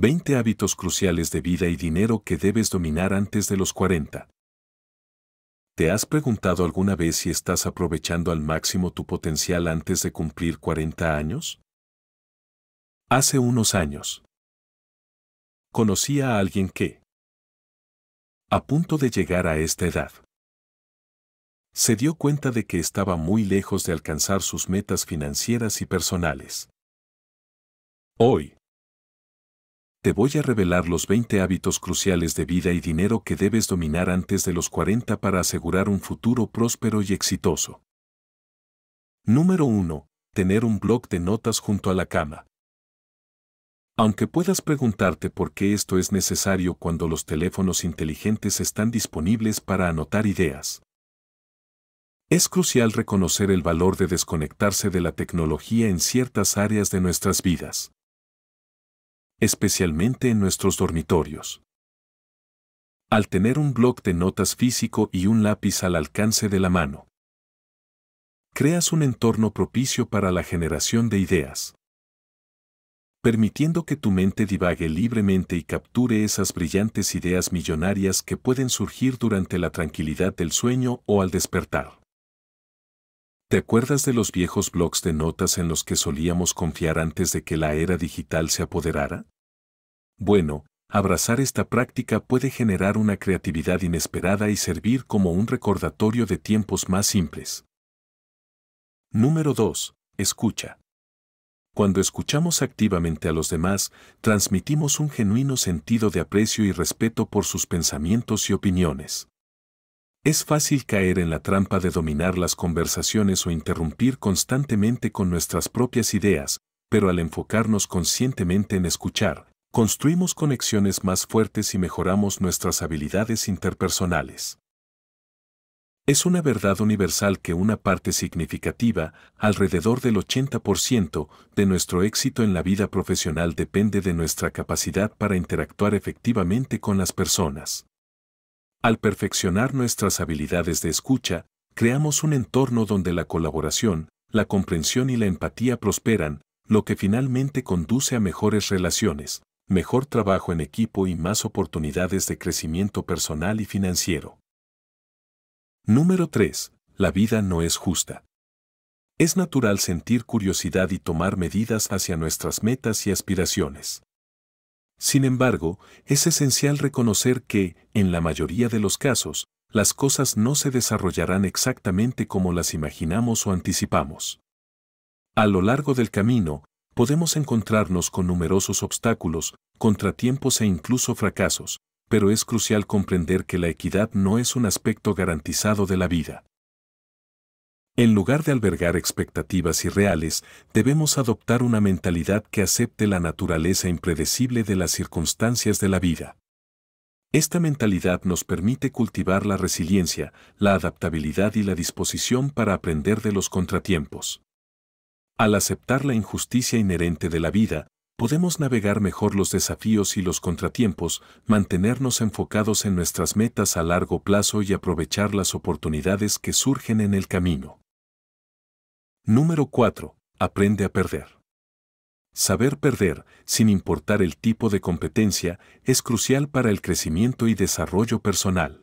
20 hábitos cruciales de vida y dinero que debes dominar antes de los 40. ¿Te has preguntado alguna vez si estás aprovechando al máximo tu potencial antes de cumplir 40 años? Hace unos años, conocí a alguien que, a punto de llegar a esta edad, se dio cuenta de que estaba muy lejos de alcanzar sus metas financieras y personales. Hoy, te voy a revelar los 20 hábitos cruciales de vida y dinero que debes dominar antes de los 40 para asegurar un futuro próspero y exitoso. Número 1. Tener un blog de notas junto a la cama. Aunque puedas preguntarte por qué esto es necesario cuando los teléfonos inteligentes están disponibles para anotar ideas. Es crucial reconocer el valor de desconectarse de la tecnología en ciertas áreas de nuestras vidas especialmente en nuestros dormitorios. Al tener un bloc de notas físico y un lápiz al alcance de la mano, creas un entorno propicio para la generación de ideas, permitiendo que tu mente divague libremente y capture esas brillantes ideas millonarias que pueden surgir durante la tranquilidad del sueño o al despertar. ¿Te acuerdas de los viejos blogs de notas en los que solíamos confiar antes de que la era digital se apoderara? Bueno, abrazar esta práctica puede generar una creatividad inesperada y servir como un recordatorio de tiempos más simples. Número 2. Escucha. Cuando escuchamos activamente a los demás, transmitimos un genuino sentido de aprecio y respeto por sus pensamientos y opiniones. Es fácil caer en la trampa de dominar las conversaciones o interrumpir constantemente con nuestras propias ideas, pero al enfocarnos conscientemente en escuchar, construimos conexiones más fuertes y mejoramos nuestras habilidades interpersonales. Es una verdad universal que una parte significativa, alrededor del 80% de nuestro éxito en la vida profesional depende de nuestra capacidad para interactuar efectivamente con las personas. Al perfeccionar nuestras habilidades de escucha, creamos un entorno donde la colaboración, la comprensión y la empatía prosperan, lo que finalmente conduce a mejores relaciones, mejor trabajo en equipo y más oportunidades de crecimiento personal y financiero. Número 3. La vida no es justa. Es natural sentir curiosidad y tomar medidas hacia nuestras metas y aspiraciones. Sin embargo, es esencial reconocer que, en la mayoría de los casos, las cosas no se desarrollarán exactamente como las imaginamos o anticipamos. A lo largo del camino, podemos encontrarnos con numerosos obstáculos, contratiempos e incluso fracasos, pero es crucial comprender que la equidad no es un aspecto garantizado de la vida. En lugar de albergar expectativas irreales, debemos adoptar una mentalidad que acepte la naturaleza impredecible de las circunstancias de la vida. Esta mentalidad nos permite cultivar la resiliencia, la adaptabilidad y la disposición para aprender de los contratiempos. Al aceptar la injusticia inherente de la vida, podemos navegar mejor los desafíos y los contratiempos, mantenernos enfocados en nuestras metas a largo plazo y aprovechar las oportunidades que surgen en el camino. Número 4. Aprende a perder. Saber perder, sin importar el tipo de competencia, es crucial para el crecimiento y desarrollo personal.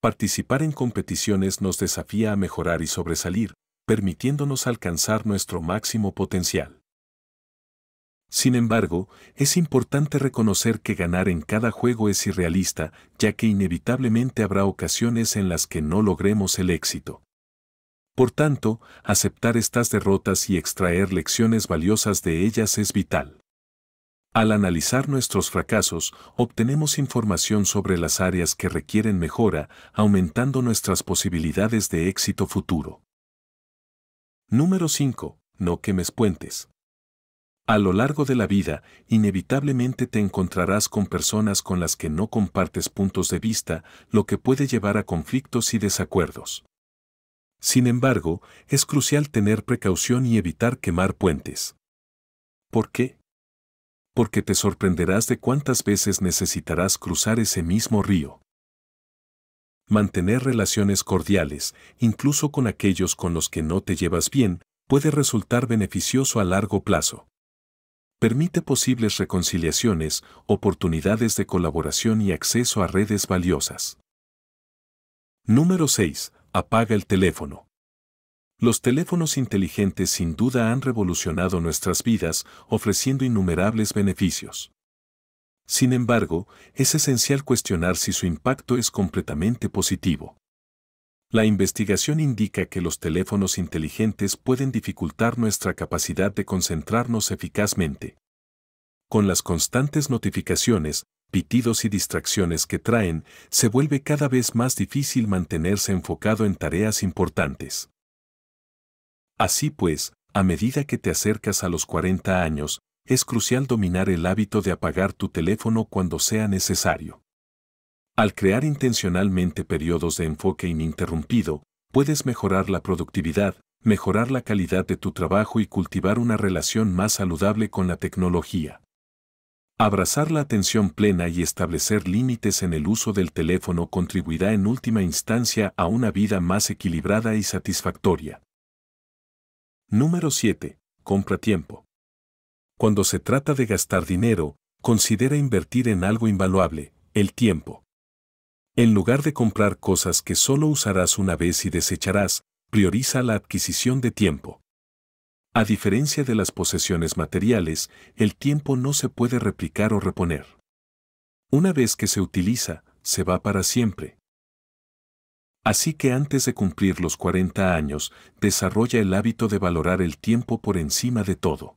Participar en competiciones nos desafía a mejorar y sobresalir, permitiéndonos alcanzar nuestro máximo potencial. Sin embargo, es importante reconocer que ganar en cada juego es irrealista, ya que inevitablemente habrá ocasiones en las que no logremos el éxito. Por tanto, aceptar estas derrotas y extraer lecciones valiosas de ellas es vital. Al analizar nuestros fracasos, obtenemos información sobre las áreas que requieren mejora, aumentando nuestras posibilidades de éxito futuro. Número 5. No quemes puentes. A lo largo de la vida, inevitablemente te encontrarás con personas con las que no compartes puntos de vista, lo que puede llevar a conflictos y desacuerdos. Sin embargo, es crucial tener precaución y evitar quemar puentes. ¿Por qué? Porque te sorprenderás de cuántas veces necesitarás cruzar ese mismo río mantener relaciones cordiales, incluso con aquellos con los que no te llevas bien, puede resultar beneficioso a largo plazo. Permite posibles reconciliaciones, oportunidades de colaboración y acceso a redes valiosas. Número 6. Apaga el teléfono. Los teléfonos inteligentes sin duda han revolucionado nuestras vidas, ofreciendo innumerables beneficios. Sin embargo, es esencial cuestionar si su impacto es completamente positivo. La investigación indica que los teléfonos inteligentes pueden dificultar nuestra capacidad de concentrarnos eficazmente. Con las constantes notificaciones, pitidos y distracciones que traen, se vuelve cada vez más difícil mantenerse enfocado en tareas importantes. Así pues, a medida que te acercas a los 40 años, es crucial dominar el hábito de apagar tu teléfono cuando sea necesario. Al crear intencionalmente periodos de enfoque ininterrumpido, puedes mejorar la productividad, mejorar la calidad de tu trabajo y cultivar una relación más saludable con la tecnología. Abrazar la atención plena y establecer límites en el uso del teléfono contribuirá en última instancia a una vida más equilibrada y satisfactoria. Número 7. Compra tiempo cuando se trata de gastar dinero, considera invertir en algo invaluable, el tiempo. En lugar de comprar cosas que solo usarás una vez y desecharás, prioriza la adquisición de tiempo. A diferencia de las posesiones materiales, el tiempo no se puede replicar o reponer. Una vez que se utiliza, se va para siempre. Así que antes de cumplir los 40 años, desarrolla el hábito de valorar el tiempo por encima de todo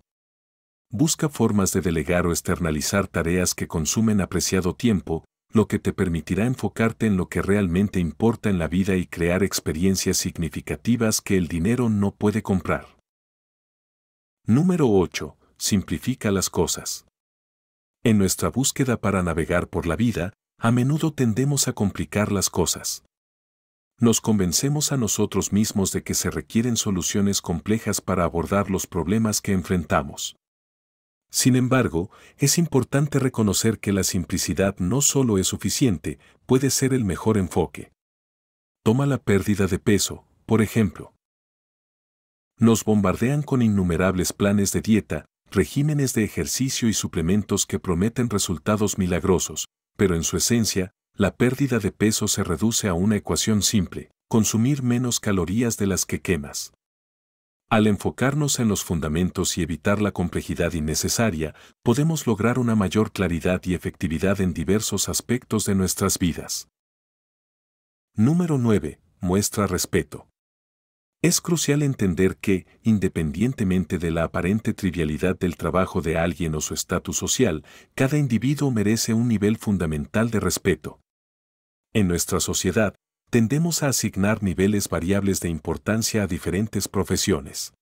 busca formas de delegar o externalizar tareas que consumen apreciado tiempo, lo que te permitirá enfocarte en lo que realmente importa en la vida y crear experiencias significativas que el dinero no puede comprar. Número 8. Simplifica las cosas. En nuestra búsqueda para navegar por la vida, a menudo tendemos a complicar las cosas. Nos convencemos a nosotros mismos de que se requieren soluciones complejas para abordar los problemas que enfrentamos. Sin embargo, es importante reconocer que la simplicidad no solo es suficiente, puede ser el mejor enfoque. Toma la pérdida de peso, por ejemplo. Nos bombardean con innumerables planes de dieta, regímenes de ejercicio y suplementos que prometen resultados milagrosos, pero en su esencia, la pérdida de peso se reduce a una ecuación simple, consumir menos calorías de las que quemas. Al enfocarnos en los fundamentos y evitar la complejidad innecesaria, podemos lograr una mayor claridad y efectividad en diversos aspectos de nuestras vidas. Número 9. Muestra respeto. Es crucial entender que, independientemente de la aparente trivialidad del trabajo de alguien o su estatus social, cada individuo merece un nivel fundamental de respeto. En nuestra sociedad, tendemos a asignar niveles variables de importancia a diferentes profesiones.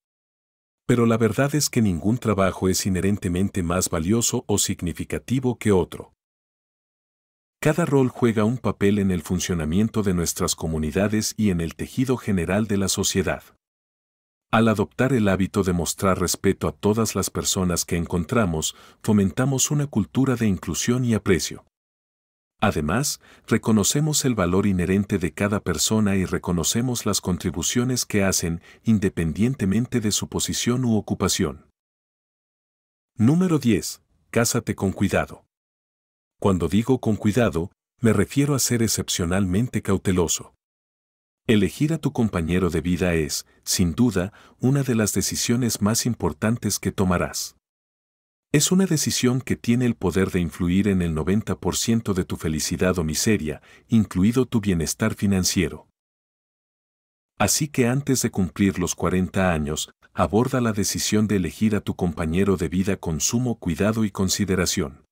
Pero la verdad es que ningún trabajo es inherentemente más valioso o significativo que otro. Cada rol juega un papel en el funcionamiento de nuestras comunidades y en el tejido general de la sociedad. Al adoptar el hábito de mostrar respeto a todas las personas que encontramos, fomentamos una cultura de inclusión y aprecio. Además, reconocemos el valor inherente de cada persona y reconocemos las contribuciones que hacen independientemente de su posición u ocupación. Número 10. Cásate con cuidado. Cuando digo con cuidado, me refiero a ser excepcionalmente cauteloso. Elegir a tu compañero de vida es, sin duda, una de las decisiones más importantes que tomarás. Es una decisión que tiene el poder de influir en el 90% de tu felicidad o miseria, incluido tu bienestar financiero. Así que antes de cumplir los 40 años, aborda la decisión de elegir a tu compañero de vida con sumo cuidado y consideración.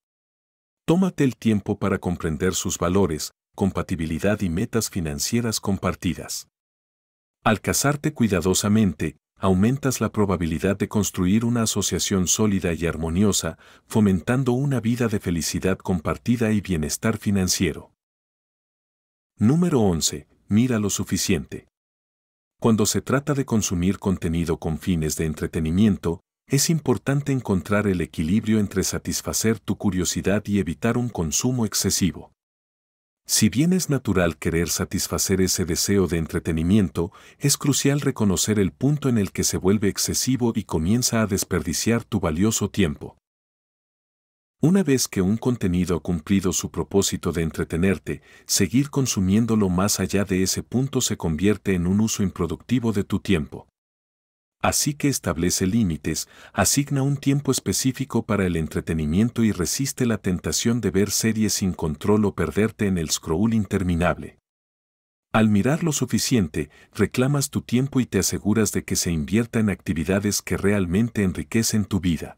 Tómate el tiempo para comprender sus valores, compatibilidad y metas financieras compartidas. Al casarte cuidadosamente, aumentas la probabilidad de construir una asociación sólida y armoniosa, fomentando una vida de felicidad compartida y bienestar financiero. Número 11. Mira lo suficiente. Cuando se trata de consumir contenido con fines de entretenimiento, es importante encontrar el equilibrio entre satisfacer tu curiosidad y evitar un consumo excesivo. Si bien es natural querer satisfacer ese deseo de entretenimiento, es crucial reconocer el punto en el que se vuelve excesivo y comienza a desperdiciar tu valioso tiempo. Una vez que un contenido ha cumplido su propósito de entretenerte, seguir consumiéndolo más allá de ese punto se convierte en un uso improductivo de tu tiempo. Así que establece límites, asigna un tiempo específico para el entretenimiento y resiste la tentación de ver series sin control o perderte en el scroll interminable. Al mirar lo suficiente, reclamas tu tiempo y te aseguras de que se invierta en actividades que realmente enriquecen tu vida.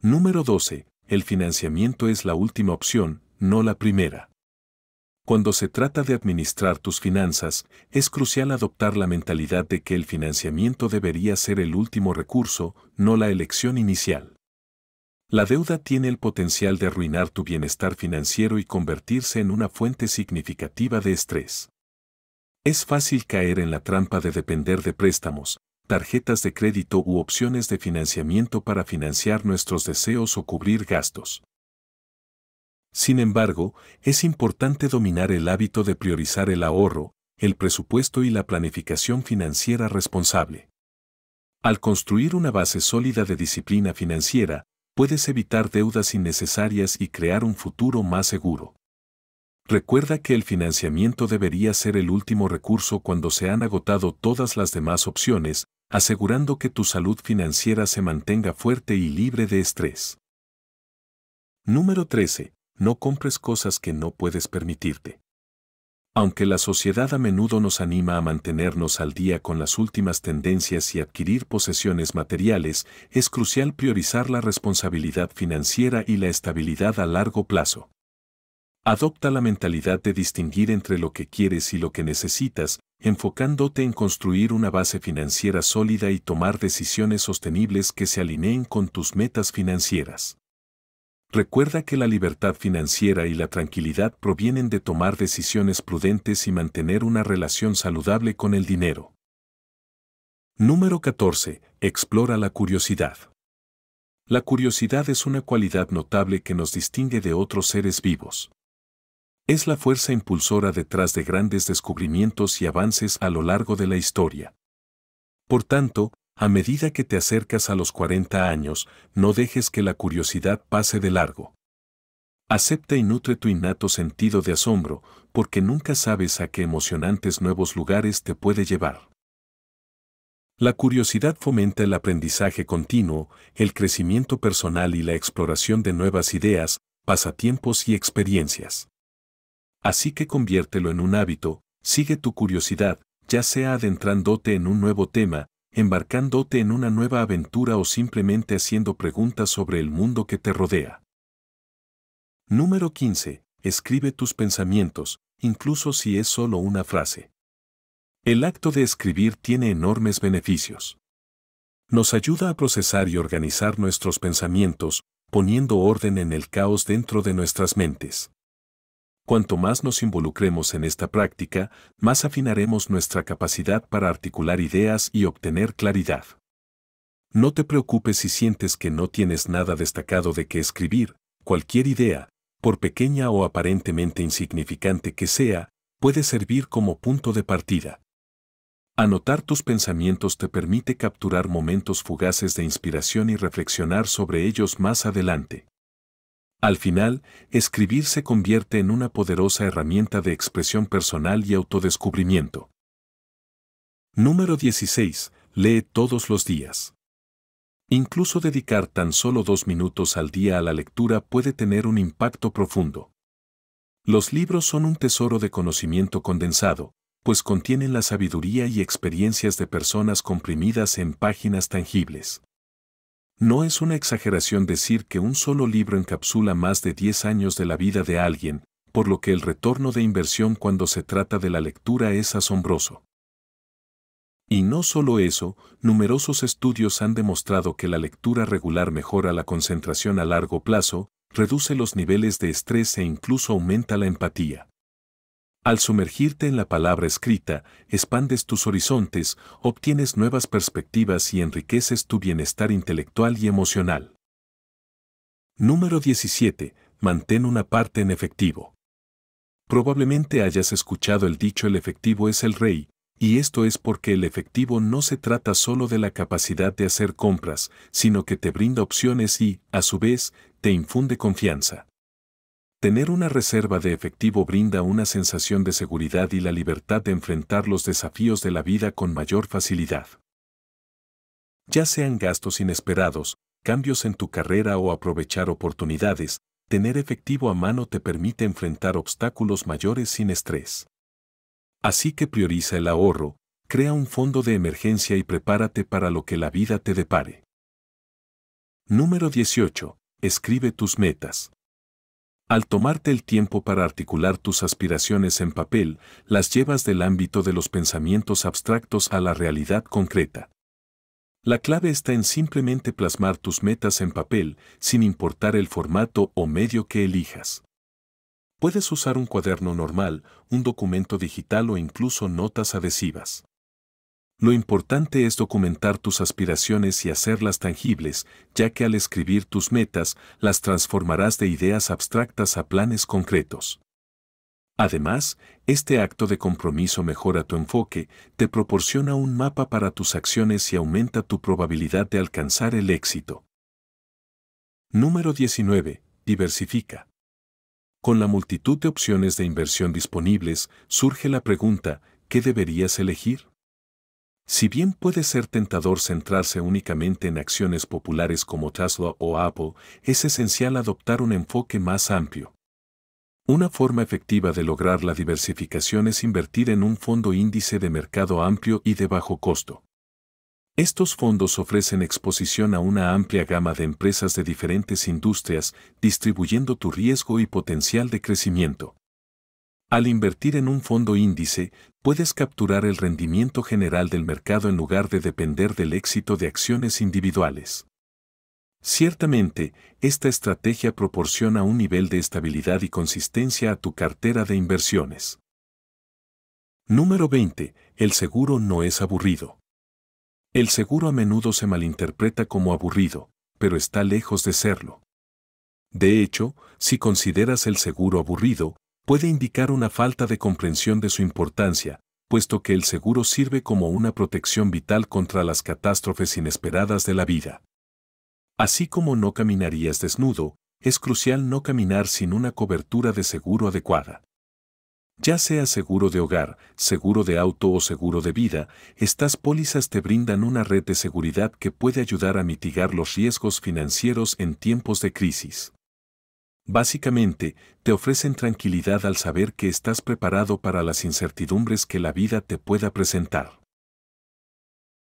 Número 12. El financiamiento es la última opción, no la primera. Cuando se trata de administrar tus finanzas, es crucial adoptar la mentalidad de que el financiamiento debería ser el último recurso, no la elección inicial. La deuda tiene el potencial de arruinar tu bienestar financiero y convertirse en una fuente significativa de estrés. Es fácil caer en la trampa de depender de préstamos, tarjetas de crédito u opciones de financiamiento para financiar nuestros deseos o cubrir gastos. Sin embargo, es importante dominar el hábito de priorizar el ahorro, el presupuesto y la planificación financiera responsable. Al construir una base sólida de disciplina financiera, puedes evitar deudas innecesarias y crear un futuro más seguro. Recuerda que el financiamiento debería ser el último recurso cuando se han agotado todas las demás opciones, asegurando que tu salud financiera se mantenga fuerte y libre de estrés. Número 13 no compres cosas que no puedes permitirte. Aunque la sociedad a menudo nos anima a mantenernos al día con las últimas tendencias y adquirir posesiones materiales, es crucial priorizar la responsabilidad financiera y la estabilidad a largo plazo. Adopta la mentalidad de distinguir entre lo que quieres y lo que necesitas, enfocándote en construir una base financiera sólida y tomar decisiones sostenibles que se alineen con tus metas financieras. Recuerda que la libertad financiera y la tranquilidad provienen de tomar decisiones prudentes y mantener una relación saludable con el dinero. Número 14. Explora la curiosidad. La curiosidad es una cualidad notable que nos distingue de otros seres vivos. Es la fuerza impulsora detrás de grandes descubrimientos y avances a lo largo de la historia. Por tanto, a medida que te acercas a los 40 años, no dejes que la curiosidad pase de largo. Acepta y nutre tu innato sentido de asombro, porque nunca sabes a qué emocionantes nuevos lugares te puede llevar. La curiosidad fomenta el aprendizaje continuo, el crecimiento personal y la exploración de nuevas ideas, pasatiempos y experiencias. Así que conviértelo en un hábito, sigue tu curiosidad, ya sea adentrándote en un nuevo tema, embarcándote en una nueva aventura o simplemente haciendo preguntas sobre el mundo que te rodea. Número 15. Escribe tus pensamientos, incluso si es solo una frase. El acto de escribir tiene enormes beneficios. Nos ayuda a procesar y organizar nuestros pensamientos, poniendo orden en el caos dentro de nuestras mentes. Cuanto más nos involucremos en esta práctica, más afinaremos nuestra capacidad para articular ideas y obtener claridad. No te preocupes si sientes que no tienes nada destacado de qué escribir, cualquier idea, por pequeña o aparentemente insignificante que sea, puede servir como punto de partida. Anotar tus pensamientos te permite capturar momentos fugaces de inspiración y reflexionar sobre ellos más adelante. Al final, escribir se convierte en una poderosa herramienta de expresión personal y autodescubrimiento. Número 16. Lee todos los días. Incluso dedicar tan solo dos minutos al día a la lectura puede tener un impacto profundo. Los libros son un tesoro de conocimiento condensado, pues contienen la sabiduría y experiencias de personas comprimidas en páginas tangibles. No es una exageración decir que un solo libro encapsula más de 10 años de la vida de alguien, por lo que el retorno de inversión cuando se trata de la lectura es asombroso. Y no solo eso, numerosos estudios han demostrado que la lectura regular mejora la concentración a largo plazo, reduce los niveles de estrés e incluso aumenta la empatía. Al sumergirte en la palabra escrita, expandes tus horizontes, obtienes nuevas perspectivas y enriqueces tu bienestar intelectual y emocional. Número 17. Mantén una parte en efectivo. Probablemente hayas escuchado el dicho el efectivo es el rey, y esto es porque el efectivo no se trata solo de la capacidad de hacer compras, sino que te brinda opciones y, a su vez, te infunde confianza. Tener una reserva de efectivo brinda una sensación de seguridad y la libertad de enfrentar los desafíos de la vida con mayor facilidad. Ya sean gastos inesperados, cambios en tu carrera o aprovechar oportunidades, tener efectivo a mano te permite enfrentar obstáculos mayores sin estrés. Así que prioriza el ahorro, crea un fondo de emergencia y prepárate para lo que la vida te depare. Número 18. Escribe tus metas. Al tomarte el tiempo para articular tus aspiraciones en papel, las llevas del ámbito de los pensamientos abstractos a la realidad concreta. La clave está en simplemente plasmar tus metas en papel, sin importar el formato o medio que elijas. Puedes usar un cuaderno normal, un documento digital o incluso notas adhesivas. Lo importante es documentar tus aspiraciones y hacerlas tangibles, ya que al escribir tus metas las transformarás de ideas abstractas a planes concretos. Además, este acto de compromiso mejora tu enfoque, te proporciona un mapa para tus acciones y aumenta tu probabilidad de alcanzar el éxito. Número 19. Diversifica. Con la multitud de opciones de inversión disponibles, surge la pregunta, ¿qué deberías elegir? Si bien puede ser tentador centrarse únicamente en acciones populares como Tesla o Apple, es esencial adoptar un enfoque más amplio. Una forma efectiva de lograr la diversificación es invertir en un fondo índice de mercado amplio y de bajo costo. Estos fondos ofrecen exposición a una amplia gama de empresas de diferentes industrias, distribuyendo tu riesgo y potencial de crecimiento. Al invertir en un fondo índice, puedes capturar el rendimiento general del mercado en lugar de depender del éxito de acciones individuales. Ciertamente, esta estrategia proporciona un nivel de estabilidad y consistencia a tu cartera de inversiones. Número 20. El seguro no es aburrido. El seguro a menudo se malinterpreta como aburrido, pero está lejos de serlo. De hecho, si consideras el seguro aburrido, puede indicar una falta de comprensión de su importancia, puesto que el seguro sirve como una protección vital contra las catástrofes inesperadas de la vida. Así como no caminarías desnudo, es crucial no caminar sin una cobertura de seguro adecuada. Ya sea seguro de hogar, seguro de auto o seguro de vida, estas pólizas te brindan una red de seguridad que puede ayudar a mitigar los riesgos financieros en tiempos de crisis. Básicamente, te ofrecen tranquilidad al saber que estás preparado para las incertidumbres que la vida te pueda presentar.